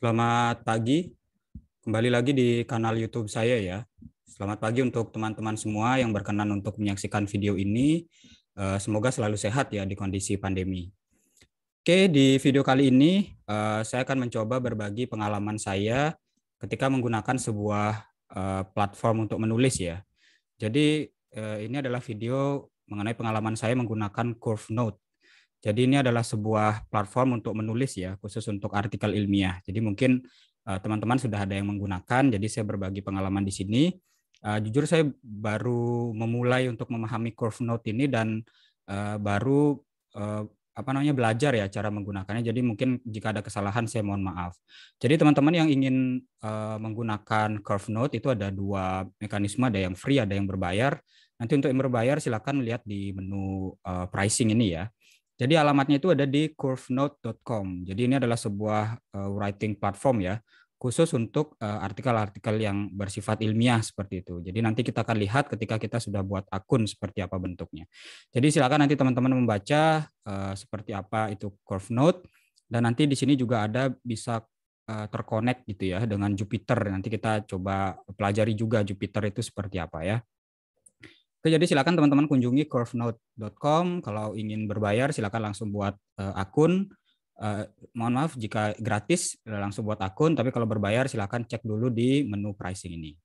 Selamat pagi, kembali lagi di kanal YouTube saya ya. Selamat pagi untuk teman-teman semua yang berkenan untuk menyaksikan video ini. Eh, semoga selalu sehat ya di kondisi pandemi. Oke, di video kali ini eh, saya akan mencoba berbagi pengalaman saya ketika menggunakan sebuah eh, platform untuk menulis ya. Jadi ini adalah video mengenai pengalaman saya menggunakan Curve Note jadi ini adalah sebuah platform untuk menulis ya, khusus untuk artikel ilmiah. Jadi mungkin eh, teman-teman uh, sudah ada yang menggunakan, jadi saya berbagi pengalaman di sini. Uh, jujur saya baru memulai untuk memahami Curve Note ini dan uh, baru uh, apa namanya belajar ya cara menggunakannya. Jadi mungkin jika ada kesalahan saya mohon maaf. Jadi teman-teman yang ingin uh, menggunakan Curve Note itu ada dua mekanisme, ada yang free, ada yang berbayar. Nanti untuk yang berbayar silakan lihat di menu uh, pricing ini ya. Jadi alamatnya itu ada di curvenote.com. Jadi ini adalah sebuah uh, writing platform ya, khusus untuk eh, artikel-artikel uh, yang bersifat ilmiah seperti itu. Jadi nanti kita akan lihat ketika kita sudah buat akun seperti apa bentuknya. Jadi silakan nanti teman-teman membaca uh, seperti apa itu curvenote dan nanti di sini juga ada bisa terkonek gitu ya dengan Jupiter. Nanti kita coba pelajari juga Jupiter itu seperti apa ya. Oke, jadi silakan teman-teman kunjungi curvenote.com kalau ingin berbayar silakan langsung buat uh, akun. Uh, mohon maaf jika gratis eh, langsung buat akun, tapi kalau berbayar silakan cek dulu di menu pricing ini.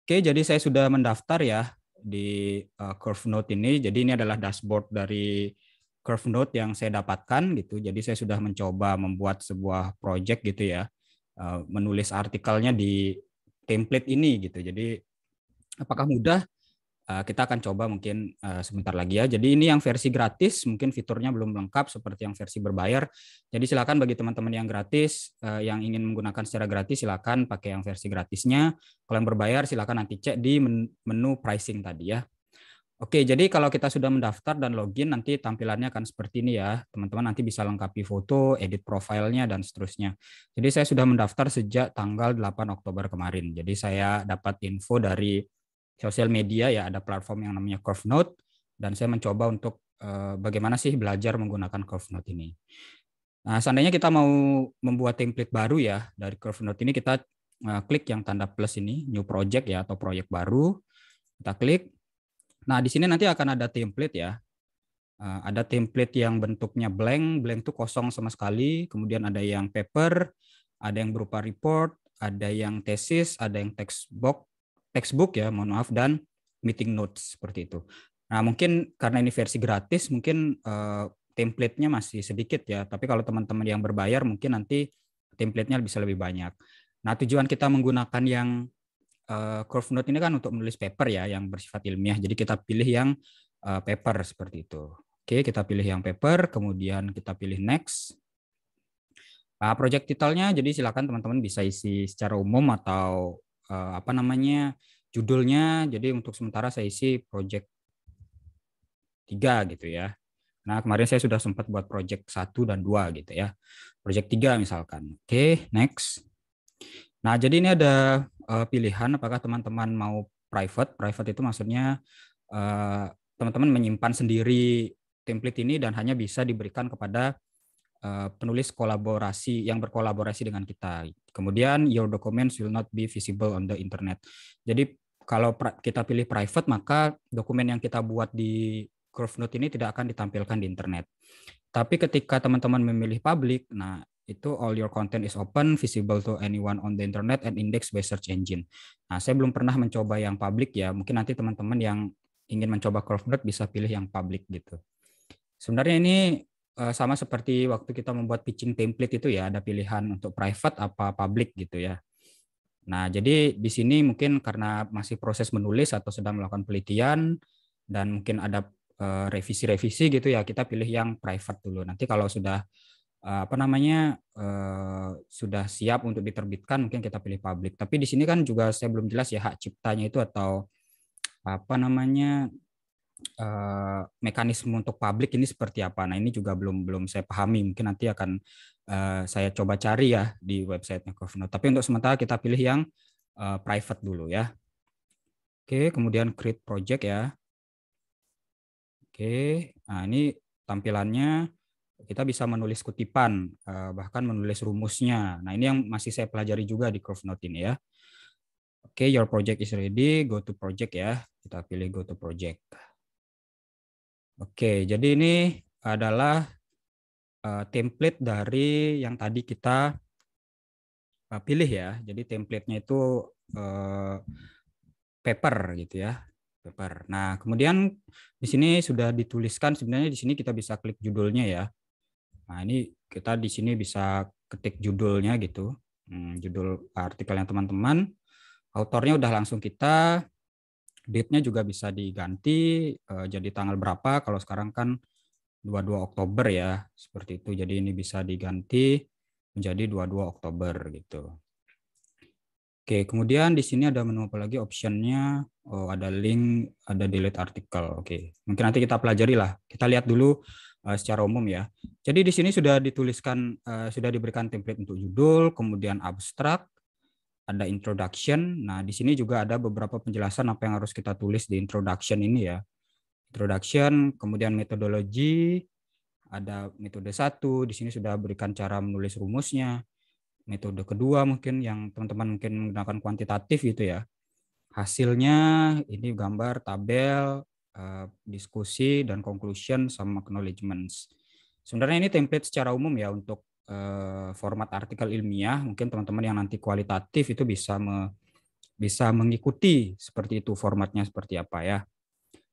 Oke, jadi saya sudah mendaftar ya di uh, CurveNote ini. Jadi ini adalah dashboard dari CurveNote yang saya dapatkan gitu. Jadi saya sudah mencoba membuat sebuah project gitu ya. Uh, menulis artikelnya di template ini gitu. Jadi apakah mudah? Eh, kita akan coba mungkin uh, sebentar lagi ya. Jadi ini yang versi gratis, mungkin fiturnya belum lengkap seperti yang versi berbayar. Jadi silakan bagi teman-teman yang gratis, uh, yang ingin menggunakan secara gratis, silakan pakai yang versi gratisnya. Kalau yang berbayar, silakan nanti cek di menu pricing tadi ya. Oke, jadi kalau kita sudah mendaftar dan login, nanti tampilannya akan seperti ini ya. Teman-teman nanti bisa lengkapi foto, edit profilnya, dan seterusnya. Jadi saya sudah mendaftar sejak tanggal 8 Oktober kemarin. Jadi saya dapat info dari sosial media ya ada platform yang namanya CurveNote dan saya mencoba untuk uh, bagaimana sih belajar menggunakan CurveNote ini. Nah, seandainya kita mau membuat template baru ya dari CurveNote ini kita uh, klik yang tanda plus ini new project ya atau proyek baru kita klik. Nah, di sini nanti akan ada template ya. Eh, ada template yang bentuknya blank, blank itu kosong sama sekali, kemudian ada yang paper, ada yang berupa report, ada yang tesis, ada yang textbox, textbook ya, mohon maaf dan meeting notes seperti itu. Nah, mungkin karena ini versi gratis, mungkin uh, template-nya masih sedikit ya, tapi kalau teman-teman yang berbayar mungkin nanti template-nya bisa lebih banyak. Nah, tujuan kita menggunakan yang uh, curve note ini kan untuk menulis paper ya yang bersifat ilmiah. Jadi kita pilih yang uh, paper seperti itu. Oke, kita pilih yang paper, kemudian kita pilih next. Nah, project title-nya jadi silakan teman-teman bisa isi secara umum atau uh, apa namanya judulnya. Jadi untuk sementara saya isi project 3 gitu ya. Nah, kemarin saya sudah sempat buat project 1 dan 2 gitu ya. Project 3 misalkan. Oke, okay, next. Nah, jadi ini ada uh, pilihan apakah teman-teman mau private. Private itu maksudnya eh, teman-teman uh, teman -teman menyimpan sendiri template ini dan hanya bisa diberikan kepada Eh, penulis kolaborasi yang berkolaborasi dengan kita. Kemudian your documents will not be visible on the internet. Jadi kalau kita pilih private maka dokumen yang kita buat di Note ini tidak akan ditampilkan di internet. Tapi ketika teman-teman memilih public, nah itu all your content is open, visible to anyone on the internet and index by search engine. Nah, saya belum pernah mencoba yang public ya. Mungkin nanti teman-teman yang ingin mencoba Note bisa pilih yang public gitu. Sebenarnya ini Eh, sama seperti waktu kita membuat pitching template itu ya ada pilihan untuk private apa public gitu ya. Nah, jadi di sini mungkin karena masih proses menulis atau sedang melakukan penelitian dan mungkin ada eh, revisi-revisi gitu ya, kita pilih yang private dulu. Nanti kalau sudah eh, apa namanya sudah siap untuk diterbitkan mungkin kita pilih public. Tapi di sini kan juga saya belum jelas ya hak ciptanya itu atau apa namanya Eh, mekanisme untuk publik ini seperti apa. Nah ini juga belum belum saya pahami. Mungkin nanti akan uh, saya coba cari ya di websitenya Covno. Tapi untuk sementara kita pilih yang uh, private dulu ya. Oke, kemudian create project ya. Oke, nah ini tampilannya kita bisa menulis kutipan, bahkan menulis rumusnya. Nah ini yang masih saya pelajari juga di Curve Note ini ya. Oke, your project is ready, go to project ya. Kita pilih go to project. Oke, jadi ini adalah uh, template dari yang tadi kita uh, pilih ya. Jadi templatenya itu uh, paper gitu ya, paper. Nah, kemudian di sini sudah dituliskan sebenarnya di sini kita bisa klik judulnya ya. Nah, ini kita di sini bisa ketik judulnya gitu. Hmm, judul yang teman-teman. Autornya udah langsung kita date-nya juga bisa diganti uh, jadi tanggal berapa kalau sekarang kan 22 Oktober ya seperti itu jadi ini bisa diganti menjadi 22 Oktober gitu Oke kemudian di sini ada menu apa lagi optionnya oh, ada link ada delete artikel Oke mungkin nanti kita pelajari lah kita lihat dulu uh, secara umum ya jadi di sini sudah dituliskan uh, sudah diberikan template untuk judul kemudian abstrak ada introduction. Nah, di sini juga ada beberapa penjelasan apa yang harus kita tulis di introduction ini ya. Introduction, kemudian metodologi, ada metode satu. Di sini sudah berikan cara menulis rumusnya. Metode kedua mungkin yang teman-teman mungkin menggunakan kuantitatif gitu ya. Hasilnya ini gambar, tabel, eh, diskusi, dan conclusion sama acknowledgements. Sebenarnya ini template secara umum ya untuk Eh, format artikel ilmiah, mungkin teman-teman yang nanti kualitatif itu bisa me, bisa mengikuti seperti itu formatnya seperti apa ya.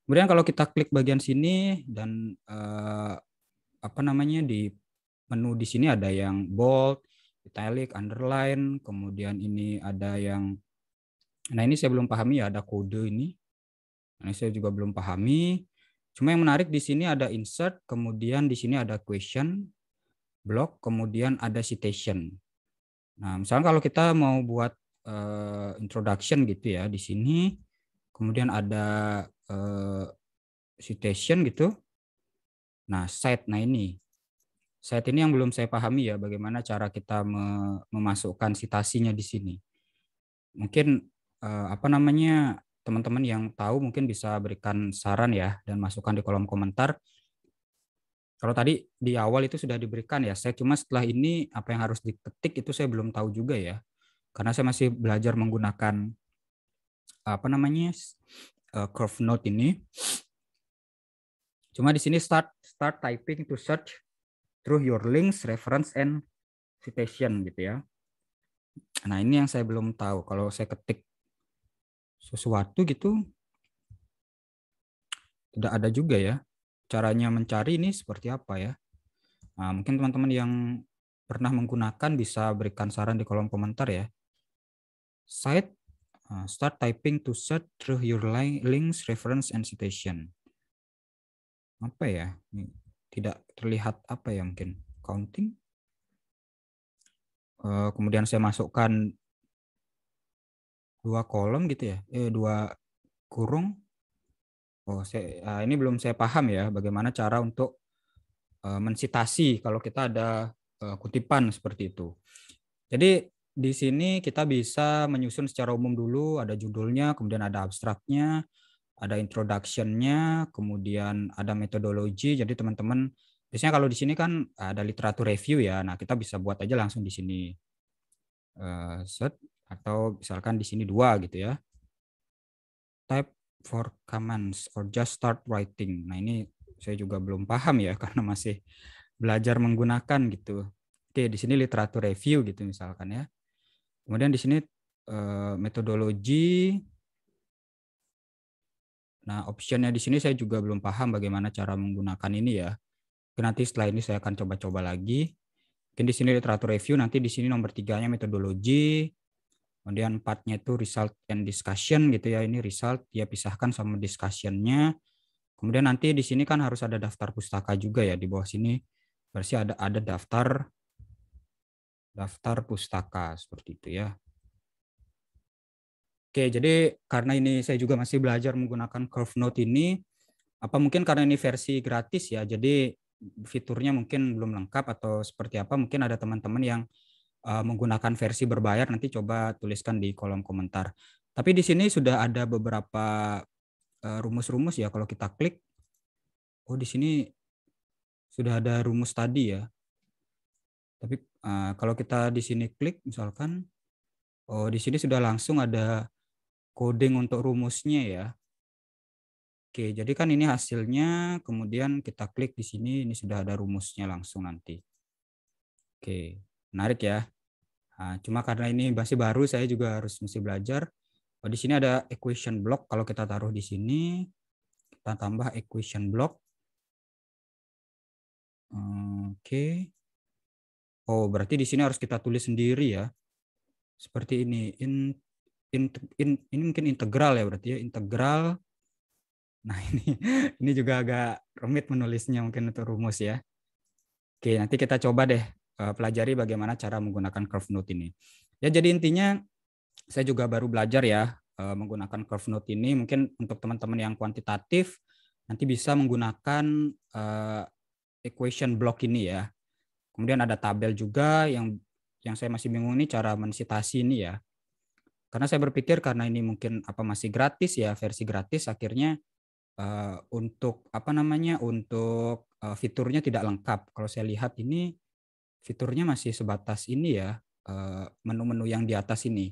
Kemudian kalau kita klik bagian sini dan eh, apa namanya di menu di sini ada yang bold, italic, underline, kemudian ini ada yang nah ini saya belum pahami ya ada kode ini. Nah, saya juga belum pahami. Cuma yang menarik di sini ada insert, kemudian di sini ada question, blok, kemudian ada citation. Nah, misalnya kalau kita mau buat uh, introduction gitu ya di sini, kemudian ada uh, citation gitu. Nah, site nah ini. Site ini yang belum saya pahami ya bagaimana cara kita me memasukkan citasinya di sini. Mungkin uh, apa namanya teman-teman yang tahu mungkin bisa berikan saran ya dan masukkan di kolom komentar kalau tadi di awal itu sudah diberikan ya, saya cuma setelah ini apa yang harus diketik itu saya belum tahu juga ya. Karena saya masih belajar menggunakan apa namanya uh, curve note ini. Cuma di sini start start typing to search through your links, reference and citation gitu ya. Nah, ini yang saya belum tahu kalau saya ketik sesuatu gitu tidak ada juga ya caranya mencari ini seperti apa ya? Nah, mungkin teman-teman yang pernah menggunakan bisa berikan saran di kolom komentar ya. Site, ah, start typing to search through your links, reference, and citation. Apa ya? Tidak terlihat apa ya mungkin? Counting? Eh, kemudian saya masukkan dua kolom gitu ya, eh dua kurung Oh, saya, eh, ini belum saya paham ya bagaimana cara untuk uh, mensitasi kalau kita ada eh, kutipan seperti itu. Jadi di sini kita bisa menyusun secara umum dulu, ada judulnya, kemudian ada abstraknya, ada introductionnya, kemudian ada metodologi. Jadi teman-teman biasanya kalau di sini kan ada literatur review ya. Nah, kita bisa buat aja langsung di sini. Uh, set atau misalkan di sini dua gitu ya. Type for comments or just start writing. Nah ini saya juga belum paham ya karena masih belajar menggunakan gitu. Oke di sini literatur review gitu misalkan ya. Kemudian di sini eh, metodologi. Nah optionnya di sini saya juga belum paham bagaimana cara menggunakan ini ya. Nanti setelah ini saya akan coba-coba lagi. Mungkin di sini literatur review, nanti di sini nomor tiganya metodologi, Kemudian partnya itu result and discussion gitu ya. Ini result dia pisahkan sama discussionnya. Kemudian nanti di sini kan harus ada daftar pustaka juga ya di bawah sini. versi ada ada daftar daftar pustaka seperti itu ya. Oke, jadi karena ini saya juga masih belajar menggunakan Curve Note ini, apa mungkin karena ini versi gratis ya, jadi fiturnya mungkin belum lengkap atau seperti apa, mungkin ada teman-teman yang uh, menggunakan versi berbayar nanti coba tuliskan di kolom komentar. Tapi di sini sudah ada beberapa eh, rumus-rumus uh, ya kalau kita klik. Oh di sini sudah ada rumus tadi ya. Tapi uh, kalau kita di sini klik misalkan, oh di sini sudah langsung ada coding untuk rumusnya ya. Oke, jadi kan ini hasilnya, kemudian kita klik di sini, ini sudah ada rumusnya langsung nanti. Oke, menarik ya. Nah, cuma karena ini masih baru, saya juga harus mesti belajar. Oh, di sini ada equation block. Kalau kita taruh di sini, kita tambah equation block. Oke. Okay. Oh, berarti di sini harus kita tulis sendiri ya. Seperti ini. In, in, in, ini mungkin integral ya berarti ya. Integral. Nah, ini, ini juga agak rumit menulisnya mungkin untuk rumus ya. Oke, nanti kita coba deh Eh, pelajari bagaimana cara menggunakan curve note ini. Ya jadi intinya saya juga baru belajar ya eh, menggunakan curve note ini mungkin untuk teman-teman yang kuantitatif nanti bisa menggunakan eh, equation block ini ya. Kemudian ada tabel juga yang yang saya masih bingung ini cara mensitasi ini ya. Karena saya berpikir karena ini mungkin apa masih gratis ya versi gratis akhirnya untuk apa namanya untuk fiturnya tidak lengkap. Kalau saya lihat ini fiturnya masih sebatas ini ya eh, menu-menu yang di atas ini.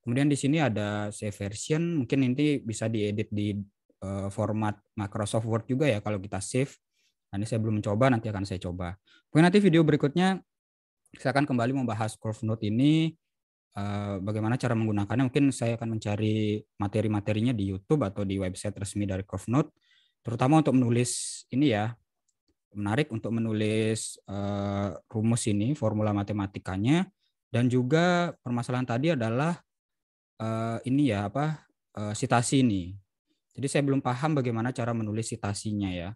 Kemudian di sini ada save version, mungkin nanti bisa diedit di eh, format Microsoft Word juga ya kalau kita save. Nah, ini saya belum mencoba, nanti akan saya coba. Mungkin nanti video berikutnya saya akan kembali membahas Curve Note ini, eh, bagaimana cara menggunakannya. Mungkin saya akan mencari materi-materinya di YouTube atau di website resmi dari Curve Note, terutama untuk menulis ini ya menarik untuk menulis uh, rumus ini, formula matematikanya, dan juga permasalahan tadi adalah uh, ini ya apa uh, sitasi ini. Jadi saya belum paham bagaimana cara menulis sitasinya ya.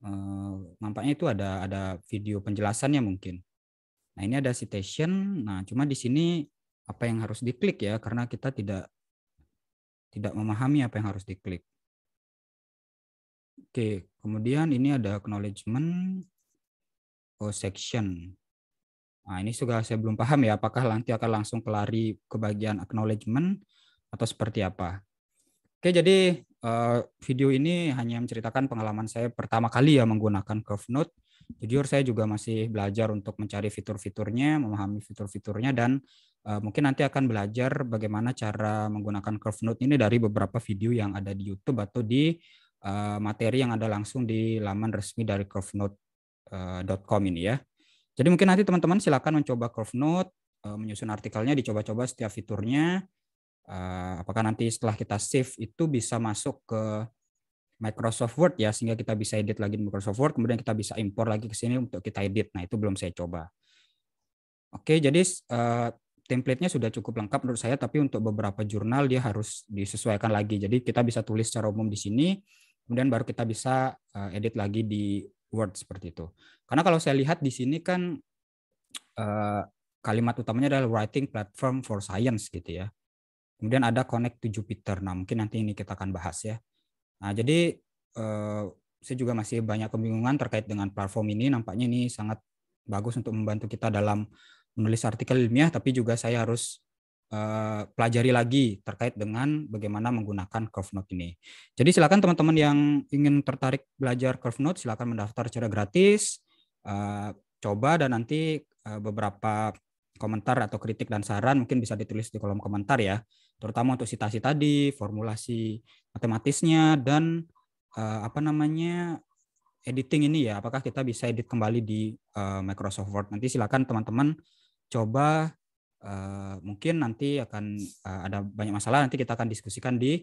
Uh, nampaknya itu ada ada video penjelasannya mungkin. Nah ini ada citation. Nah cuma di sini apa yang harus diklik ya karena kita tidak tidak memahami apa yang harus diklik. Oke, kemudian ini ada acknowledgement section. Nah, ini juga saya belum paham ya apakah nanti akan langsung kelari ke bagian acknowledgement atau seperti apa. Oke, jadi eh, video ini hanya menceritakan pengalaman saya pertama kali ya menggunakan curve note. Jujur saya juga masih belajar untuk mencari fitur-fiturnya, memahami fitur-fiturnya dan eh, mungkin nanti akan belajar bagaimana cara menggunakan curve note ini dari beberapa video yang ada di YouTube atau di Eh, materi yang ada langsung di laman resmi dari curvenote.com eh, ini ya. Jadi mungkin nanti teman-teman silakan mencoba CurveNote, eh, menyusun artikelnya, dicoba-coba setiap fiturnya. apakah nanti setelah kita save itu bisa masuk ke Microsoft Word ya sehingga kita bisa edit lagi di Microsoft Word, kemudian kita bisa impor lagi ke sini untuk kita edit. Nah, itu belum saya coba. Oke, jadi template-nya sudah cukup lengkap menurut saya, tapi untuk beberapa jurnal dia harus disesuaikan lagi. Jadi kita bisa tulis secara umum di sini, kemudian baru kita bisa uh, edit lagi di Word seperti itu. Karena kalau saya lihat di sini kan uh, kalimat utamanya adalah writing platform for science gitu ya. Kemudian ada connect to Jupiter. Nah, mungkin nanti ini kita akan bahas ya. Nah, jadi uh, saya juga masih banyak kebingungan terkait dengan platform ini. Nampaknya ini sangat bagus untuk membantu kita dalam menulis artikel ilmiah, tapi juga saya harus Eh, pelajari lagi terkait dengan bagaimana menggunakan curve note ini. Jadi silakan teman-teman yang ingin tertarik belajar curve note silakan mendaftar secara gratis. Eh, coba dan nanti eh, beberapa komentar atau kritik dan saran mungkin bisa ditulis di kolom komentar ya. Terutama untuk citasi tadi, formulasi matematisnya dan apa namanya editing ini ya. Apakah kita bisa edit kembali di Microsoft Word? Nanti silakan teman-teman coba Eh, mungkin nanti akan uh, ada banyak masalah nanti kita akan diskusikan di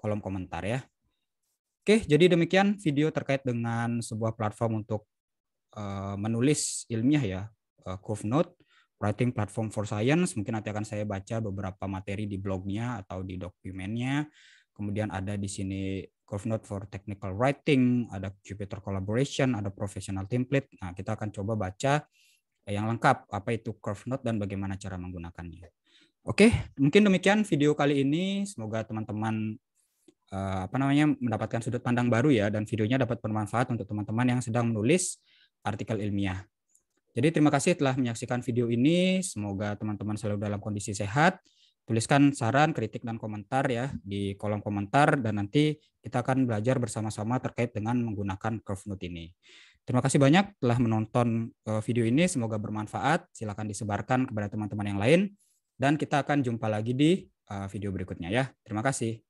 kolom komentar ya. Oke, jadi demikian video terkait dengan sebuah platform untuk uh, menulis ilmiah ya, uh, Note Writing Platform for Science. Mungkin nanti akan saya baca beberapa materi di blognya atau di dokumennya. Kemudian ada di sini Note for Technical Writing, ada Jupyter Collaboration, ada Professional Template. Nah, kita akan coba baca Eh, yang lengkap apa itu Curve note dan bagaimana cara menggunakannya. Oke, mungkin demikian video kali ini. Semoga teman-teman uh, apa namanya mendapatkan sudut pandang baru ya dan videonya dapat bermanfaat untuk teman-teman yang sedang menulis artikel ilmiah. Jadi terima kasih telah menyaksikan video ini. Semoga teman-teman selalu dalam kondisi sehat. Tuliskan saran, kritik, dan komentar ya di kolom komentar dan nanti kita akan belajar bersama-sama terkait dengan menggunakan Curve Note ini. Terima kasih banyak telah menonton eh, video ini. Semoga bermanfaat. Silakan disebarkan kepada teman-teman yang lain. Dan kita akan jumpa lagi di eh, video berikutnya ya. Terima kasih.